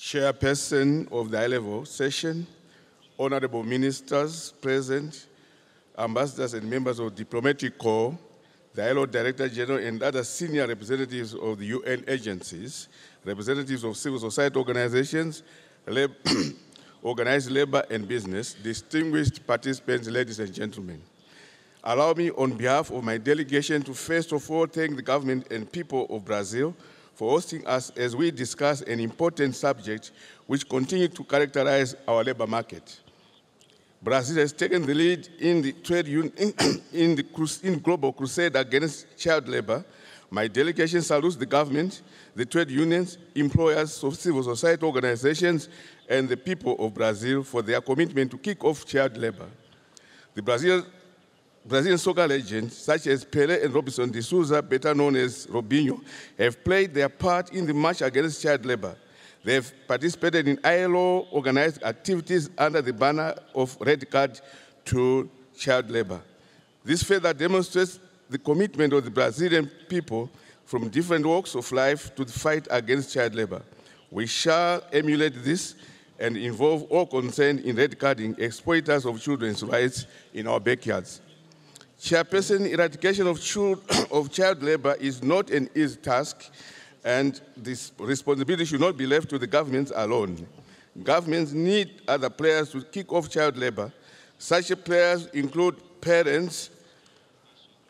chairperson of the high-level session, honorable ministers present, ambassadors and members of diplomatic corps, the ILO Director General and other senior representatives of the UN agencies, representatives of civil society organizations, lab organized labor and business, distinguished participants, ladies and gentlemen. Allow me on behalf of my delegation to first of all thank the government and people of Brazil for hosting us as we discuss an important subject which continues to characterize our labor market. Brazil has taken the lead in the, trade in the in global crusade against child labor. My delegation salutes the government, the trade unions, employers, civil society organizations, and the people of Brazil for their commitment to kick off child labor. The Brazil Brazilian soccer legends such as Pele and Robinson de Souza, better known as Robinho, have played their part in the march against child labor. They've participated in ILO organized activities under the banner of Red Card to Child Labor. This further demonstrates the commitment of the Brazilian people from different walks of life to the fight against child labor. We shall emulate this and involve all concerned in red carding exploiters of children's rights in our backyards. Chairperson, eradication of child, of child labor is not an easy task, and this responsibility should not be left to the governments alone. Governments need other players to kick off child labor. Such players include parents,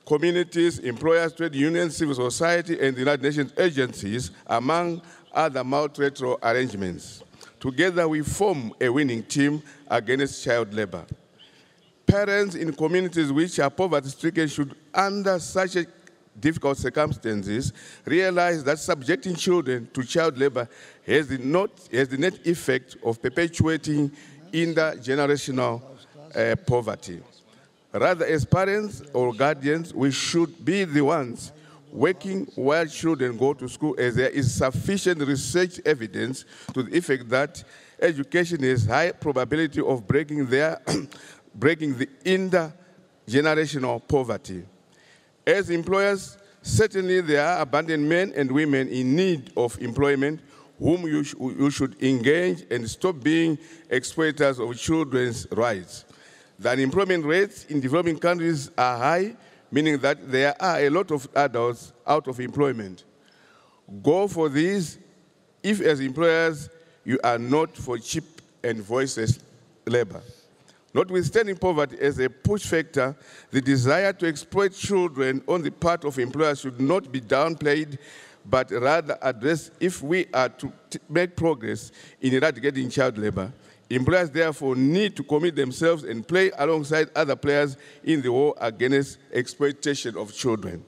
communities, employers, trade unions, civil society, and the United Nations agencies, among other multilateral arrangements. Together, we form a winning team against child labor parents in communities which are poverty stricken should, under such difficult circumstances, realize that subjecting children to child labor has the, not, has the net effect of perpetuating intergenerational uh, poverty. Rather, as parents or guardians, we should be the ones working while children go to school, as there is sufficient research evidence to the effect that education is high probability of breaking their breaking the intergenerational poverty. As employers, certainly there are abandoned men and women in need of employment whom you, sh you should engage and stop being exploiters of children's rights. The unemployment rates in developing countries are high, meaning that there are a lot of adults out of employment. Go for these if, as employers, you are not for cheap and voiceless labor. Notwithstanding poverty as a push factor, the desire to exploit children on the part of employers should not be downplayed, but rather addressed if we are to make progress in eradicating child labor. Employers therefore need to commit themselves and play alongside other players in the war against exploitation of children.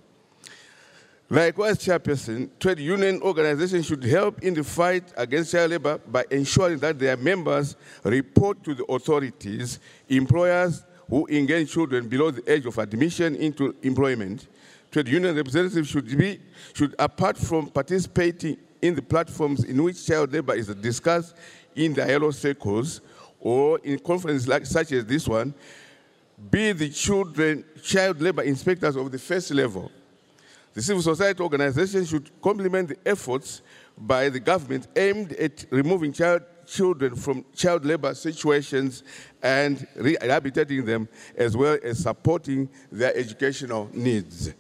Likewise, Chairperson, trade union organizations should help in the fight against child labor by ensuring that their members report to the authorities, employers who engage children below the age of admission into employment. Trade union representatives should be, should apart from participating in the platforms in which child labor is discussed in the yellow circles or in conferences like, such as this one, be the children, child labor inspectors of the first level the civil society organizations should complement the efforts by the government aimed at removing child, children from child labor situations and rehabilitating them, as well as supporting their educational needs.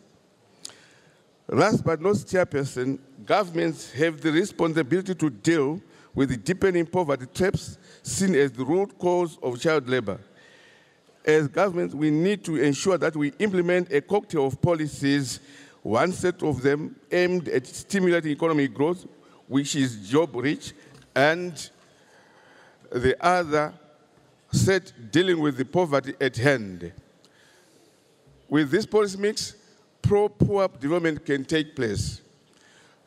Last but not chairperson, governments have the responsibility to deal with the deepening poverty traps seen as the root cause of child labor. As governments, we need to ensure that we implement a cocktail of policies one set of them aimed at stimulating economic growth, which is job rich, and the other set dealing with the poverty at hand. With this policy mix, pro-poor development can take place.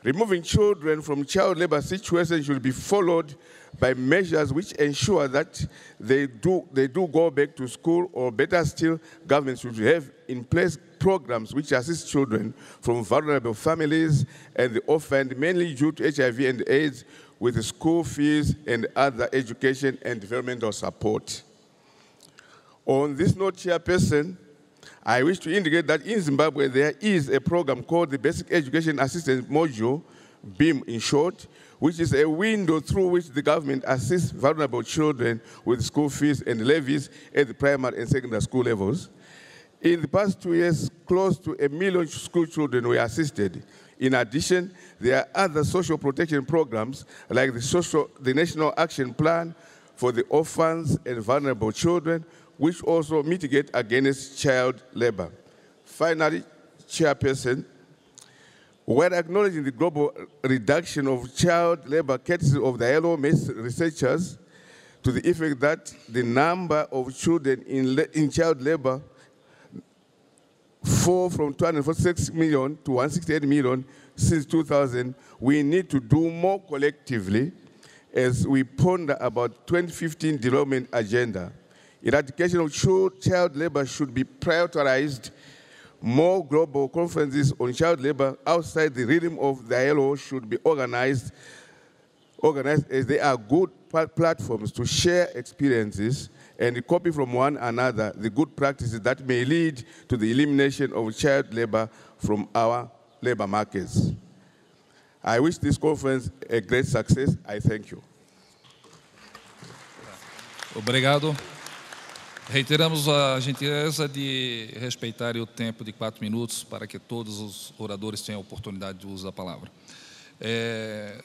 Removing children from child labor situations should be followed by measures which ensure that they do, they do go back to school, or better still, governments should have in place programs which assist children from vulnerable families and the orphaned, mainly due to HIV and AIDS, with school fees and other education and developmental support. On this note, Chairperson, I wish to indicate that in Zimbabwe there is a program called the Basic Education Assistance Module, BEAM in short, which is a window through which the government assists vulnerable children with school fees and levies at the primary and secondary school levels. In the past two years, close to a million school children were assisted. In addition, there are other social protection programs like the, social, the National Action Plan for the Orphans and Vulnerable Children, which also mitigate against child labor. Finally, Chairperson, while acknowledging the global reduction of child labor, courtesy of the ILO researchers, to the effect that the number of children in, in child labor fall from 246 million to 168 million since 2000, we need to do more collectively as we ponder about 2015 development agenda. Eradication of child labor should be prioritized. More global conferences on child labor outside the rhythm of the ILO should be organized, organized as they are good platforms to share experiences and copy from one another the good practices that may lead to the elimination of child labor from our labor markets. I wish this conference a great success. I thank you. Obrigado. Reiteramos a gentileza de respeitar o tempo de quatro minutos para que todos os oradores tenham a oportunidade de usar a palavra. É,